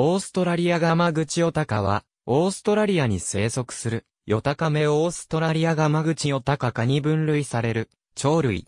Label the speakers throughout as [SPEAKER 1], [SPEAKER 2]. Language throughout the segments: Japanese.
[SPEAKER 1] オーストラリアガマグチオタカは、オーストラリアに生息する、ヨタカメオーストラリアガマグチオタカ科に分類される、鳥類。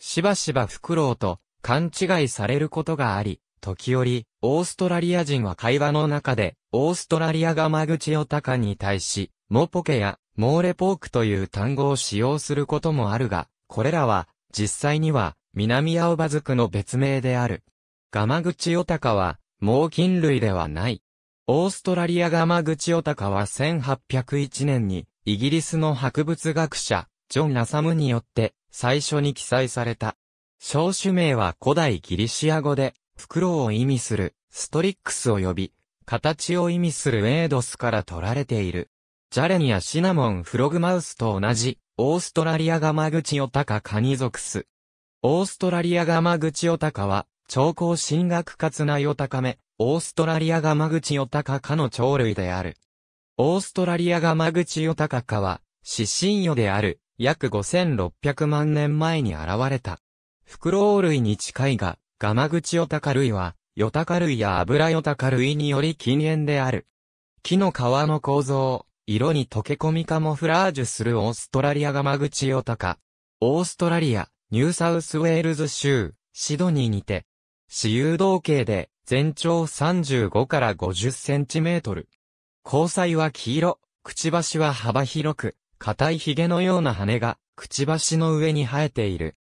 [SPEAKER 1] しばしばフクロウと勘違いされることがあり、時折、オーストラリア人は会話の中で、オーストラリアガマグチオタカに対し、モポケやモーレポークという単語を使用することもあるが、これらは、実際には、南青葉族の別名である。ガマグチオタカは、猛禽類ではない。オーストラリアガマグチオタカは1801年に、イギリスの博物学者、ジョン・ナサムによって、最初に記載された。小種名は古代ギリシア語で、袋を意味する、ストリックスを呼び、形を意味するエードスから取られている。ジャレニやシナモンフログマウスと同じ、オーストラリアガマグチオタカカニ属す。オーストラリアガマグチオタカは、長高進学活内を高め、オーストラリアガマグチヨタカカの鳥類である。オーストラリアガマグチヨタカカは、死神魚である、約5600万年前に現れた。フクロウ類に近いが、ガマグチヨタカ類は、ヨタカ類や油ヨタカ類により禁煙である。木の皮の構造、色に溶け込みカモフラージュするオーストラリアガマグチヨタカ。オーストラリア、ニューサウスウェールズ州、シドニーにて、私有道径で全長35から50センチメートル。交際は黄色、くちばしは幅広く、硬い髭のような羽が、くちばしの上に生えている。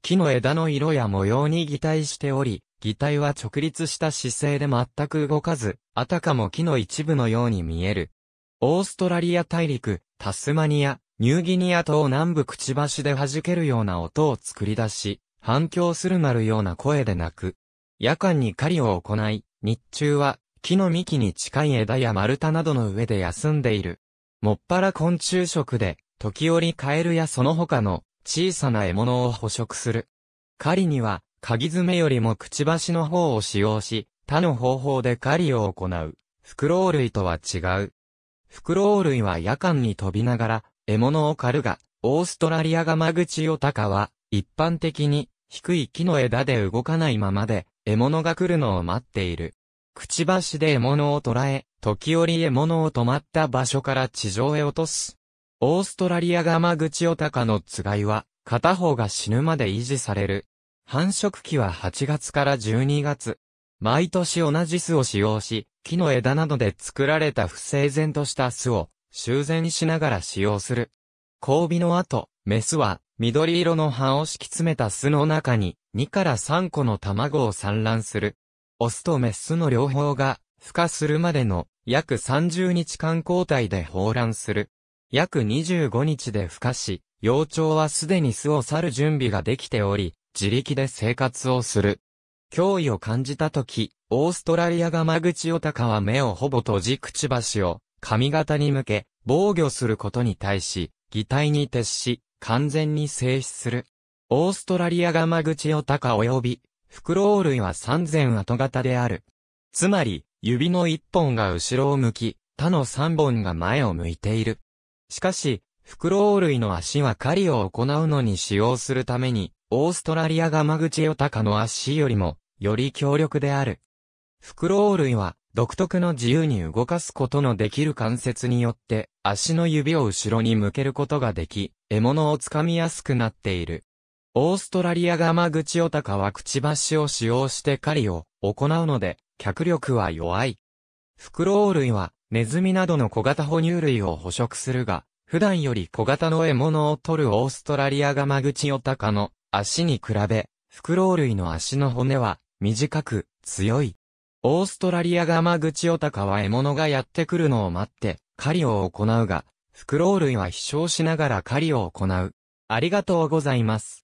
[SPEAKER 1] 木の枝の色や模様に擬態しており、擬態は直立した姿勢で全く動かず、あたかも木の一部のように見える。オーストラリア大陸、タスマニア、ニューギニア島南部くちばしで弾けるような音を作り出し、反響するなるような声で鳴く。夜間に狩りを行い、日中は木の幹に近い枝や丸太などの上で休んでいる。もっぱら昆虫食で、時折カエルやその他の小さな獲物を捕食する。狩りには、鍵爪よりもくちばしの方を使用し、他の方法で狩りを行う。フクロウ類とは違う。フクロウ類は夜間に飛びながら、獲物を狩るが、オーストラリアガマグチヨタカは、一般的に、低い木の枝で動かないままで、獲物が来るのを待っている。くちばしで獲物を捕らえ、時折獲物を止まった場所から地上へ落とす。オーストラリアガマグチオタカのつがいは、片方が死ぬまで維持される。繁殖期は8月から12月。毎年同じ巣を使用し、木の枝などで作られた不整然とした巣を修繕しながら使用する。交尾の後、メスは緑色の葉を敷き詰めた巣の中に2から3個の卵を産卵する。オスとメスの両方が、孵化するまでの約30日間交代で放卵する。約25日で孵化し、幼鳥はすでに巣を去る準備ができており、自力で生活をする。脅威を感じた時、オーストラリアがマグチオタカは目をほぼ閉じくちばしを、髪型に向け、防御することに対し、擬態に徹し、完全に静止する。オーストラリアガマグチオタカ及び、フクロウ類は3000後型である。つまり、指の1本が後ろを向き、他の3本が前を向いている。しかし、フクロウ類の足は狩りを行うのに使用するために、オーストラリアガマグチオタカの足よりも、より強力である。フクロウ類は、独特の自由に動かすことのできる関節によって、足の指を後ろに向けることができ、獲物を掴みやすくなっている。オーストラリアガマグチオタカはくちばしを使用して狩りを行うので、脚力は弱い。フクロウ類は、ネズミなどの小型哺乳類を捕食するが、普段より小型の獲物を取るオーストラリアガマグチオタカの足に比べ、フクロウ類の足の骨は短く強い。オーストラリアガマグチオタカは獲物がやってくるのを待って狩りを行うが、フクロウ類は飛翔しながら狩りを行う。ありがとうございます。